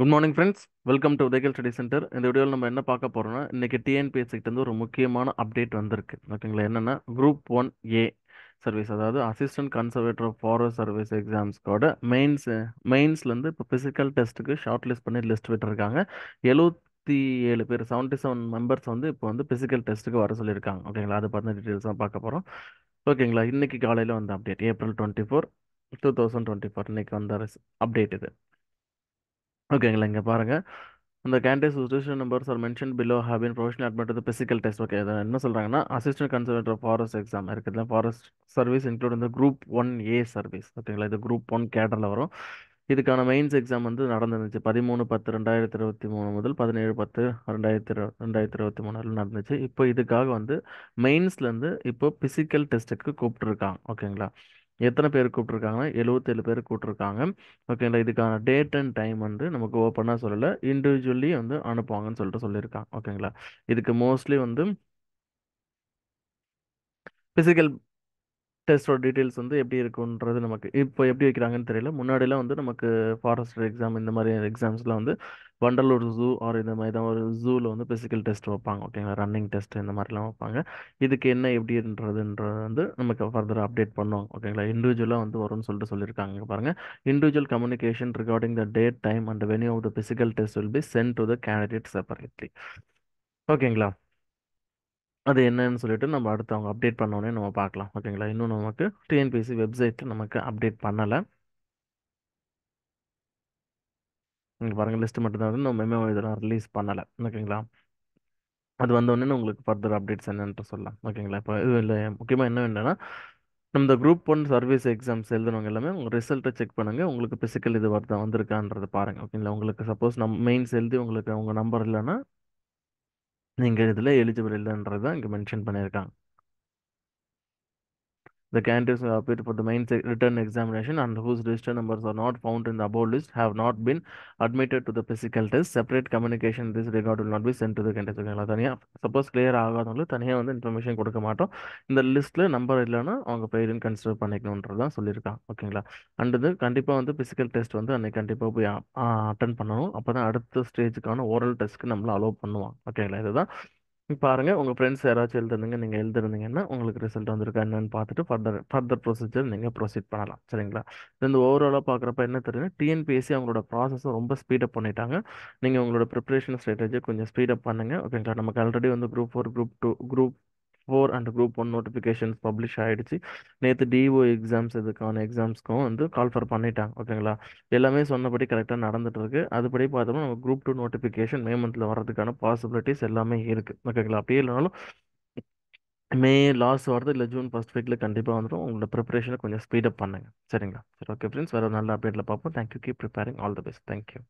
Good morning friends welcome to Udayakal study centre இந்த வீடியோவில் நம்ம என்ன பார்க்க போகிறோம்னா இன்றைக்கி டிஎன்பிஎஸ்சிக்கிட்டேருந்து ஒரு முக்கியமான அப்டேட் வந்திருக்கு ஓகேங்களா என்னென்னா குரூப் ஒன் ஏ சர்வீஸ் அதாவது assistant conservator of forest service எக்ஸாம்ஸ்க்கோட மெயின்ஸ் மெயின்ஸ்லேருந்து இப்போ ஃபிசிக்கல் டெஸ்ட்டுக்கு ஷார்ட் லிஸ்ட் பண்ணி லிஸ்ட் விட்டுருக்காங்க எழுபத்தி ஏழு பேர் செவன்ட்டி செவன் மெம்பர்ஸ் வந்து இப்போ வந்து ஃபிசிக்கல் டெஸ்ட்டுக்கு வர சொல்லியிருக்காங்க ஓகேங்களா அதை பார்த்து டீட்டெயில்ஸ் தான் பார்க்க போகிறோம் ஓகேங்களா இன்றைக்கி காலையில் வந்த update April twenty four two thousand twenty four இன்றைக்கி வந்த அப்டேட் இது ஓகேங்களா இங்கே பாருங்கள் அந்த candidates registration numbers are mention below have been professional admit to physical test okay இதை என்ன சொல்கிறாங்கன்னா அசிஸ்டன்ட் கன்சர்வேட்டர் ஃபாரஸ்ட் எக்ஸாம் இருக்குதுல ஃபாரஸ்ட் சர்வீஸ் இன்க்ளூட் இந்த குரூப் ஒன் ஏ சர்வீஸ் ஓகேங்களா இது குரூப் ஒன் கேட்டரில் வரும் இதுக்கான மெயின்ஸ் எக்ஸாம் வந்து நடந்துருந்துச்சு பதிமூணு பத்து ரெண்டாயிரத்தி இருபத்தி மூணு முதல் பதினேழு பத்து ரெண்டாயிரத்தி ரெண்டாயிரத்தி இருபத்தி மூணு நடந்துச்சு இப்போ இதுக்காக வந்து மெயின்ஸ்லேருந்து இப்போ பிசிக்கல் டெஸ்ட்டுக்கு கூப்பிட்டுருக்காங்க ஓகேங்களா எத்தனை பேர் கூப்பிட்ருக்காங்க எழுபத்தேழு பேர் கூப்பிட்ருக்காங்க ஓகேங்களா இதுக்கான டேட் அண்ட் டைம் வந்து நமக்கு ஓப்பனாக சொல்லலை இண்டிவிஜுவலி வந்து அனுப்புவாங்கன்னு சொல்லிட்டு சொல்லியிருக்காங்க ஓகேங்களா இதுக்கு மோஸ்ட்லி வந்து ஃபிசிக்கல் டெஸ்டோட டீட்டெயில்ஸ் வந்து எப்படி இருக்குன்றது நமக்கு இப்போ எப்படி வைக்கிறாங்கன்னு தெரியல முன்னாடிலாம் வந்து நமக்கு ஃபாரஸ்ட் எக்ஸாம் இந்த மாதிரி எக்ஸாம்ஸ்லாம் வந்து வண்டலூர் ஜூ ஆர் இந்த மாதிரி தான் ஒரு ஜூவில் வந்து ஃபிசிக்கல் டெஸ்ட் வைப்பாங்க ஓகேங்களா ரன்னிங் டெஸ்ட் இந்த மாதிரிலாம் வைப்பாங்க இதுக்கு என்ன எப்படின்றதுன்றது வந்து நமக்கு ஃபர்தர் அப்டேட் பண்ணுவாங்க ஓகேங்களா இண்டிவிஜுவலாக வந்து வரும்னு சொல்லிட்டு சொல்லியிருக்காங்க பாருங்கள் individual communication regarding the date time and venue of the physical test will be sent to the candidate separately ஓகேங்களா அது என்னன்னு சொல்லிட்டு நம்ம அடுத்து அவங்க அப்டேட் பண்ணோடனே நம்ம பார்க்கலாம் ஓகேங்களா இன்னும் நமக்கு டிஎன்பிசி வெப்சைட் நமக்கு அப்டேட் பண்ணலை இங்கே பாருங்கள் லிஸ்ட் மட்டும்தான் வந்து நம்ம மெமோ இதெல்லாம் ரிலீஸ் பண்ணலை ஓகேங்களா அது வந்தோடனே உங்களுக்கு ஃபர்தர் அப்டேட்ஸ் என்னன்ட்டு சொல்லலாம் ஓகேங்களா இப்போ இது இல்லை முக்கியமாக என்ன வேண்டாம்னா நம்ம இந்த குரூப் ஒன் சர்வீஸ் எக்ஸாம்ஸ் எழுதுனவங்க எல்லாமே உங்கள் ரிசல்ட்டை செக் பண்ணுங்கள் உங்களுக்கு ஃபிசிக்கல் இது வருதா வந்திருக்கான்றதை பாருங்கள் ஓகேங்களா உங்களுக்கு சப்போஸ் நம் மெயின்ஸ் எழுதி உங்களுக்கு உங்கள் நம்பர் இல்லைன்னா நீங்கள் இதில் எலிஜிபிள் இல்லைன்றது தான் இங்கே மென்ஷன் பண்ணியிருக்காங்க The candidates who appeared for the main written examination and whose register numbers are not found in the above list have not been admitted to the physical test. Separate communication in this regard will not be sent to the candidates. ஓகேங்களா தனியாக suppose clear ஆகாதவங்களுக்கு தனியாக வந்து information கொடுக்க மாட்டோம் இந்த லிஸ்ட்டில் number இல்லைன்னா அவங்க பேருன்னு கன்சிடர் பண்ணிக்கணுன்றது தான் சொல்லியிருக்காங்க ஓகேங்களா அண்ட் இது கண்டிப்பாக வந்து ஃபிசிக்கல் டெஸ்ட் வந்து அன்னைக்கு கண்டிப்பாக போய் அட்டன் பண்ணணும் அப்போ தான் அடுத்த ஸ்டேஜுக்கான ஓரல் டெஸ்ட்க்கு நம்மளை அலோவ் பண்ணுவாங்க ஓகேங்களா இதுதான் பாருங்க உங்க ஃப்ரெண்ட்ஸ் யாராச்சும் எழுதுறதுங்க நீங்க எழுதுறீங்கன்னா உங்களுக்கு ரிசல்ட் வந்திருக்கா என்னன்னு பார்த்துட்டு ஃபர்தர் ஃபர்தர் ப்ரொசீஜர் நீங்க ப்ரொசீட் பண்ணலாம் சரிங்களா இந்த ஓவராலாக பார்க்குறப்ப என்ன தெரியுது டிஎன்பிஎஸ்சி அவங்களோட ப்ராசஸை ரொம்ப ஸ்பீடப் பண்ணிட்டாங்க நீங்க உங்களோட ப்ரிப்பரேஷன் ஸ்ட்ராட்டஜி கொஞ்சம் ஸ்பீடப் பண்ணுங்க ஓகேங்களா நமக்கு ஆல்ரெடி வந்து group four group two group four and group one notifications publish ஆகிடுச்சு நேற்று டிஓ எக்ஸாம்ஸ் இதுக்கான எக்ஸாம்ஸ்க்கும் வந்து கால் ஃபார் பண்ணிட்டாங்க ஓகேங்களா எல்லாமே சொன்னபடி கரெக்டாக நடந்துட்டு இருக்கு அதுபடி பார்த்தோம்னா நம்ம குரூப் டூ நோட்டிஃபிகேஷன் மே மந்தில் வர்றதுக்கான பாசிபிலிட்டிஸ் எல்லாமே இருக்குது ஓகேங்களா அப்படியே இல்லைனாலும் மே லாஸ்ட் வருது இல்லை ஜூன் ஃபஸ்ட் வீக்கில் கண்டிப்பாக வந்துடும் உங்களோட ப்ரிப்பரேஷனை கொஞ்சம் ஸ்பீடப் பண்ணுங்கள் சரிங்களா சரி ஓகே ஃப்ரெண்ட்ஸ் வேறு நல்ல அப்டேட்டில் பார்ப்போம் thank you keep preparing all the best thank you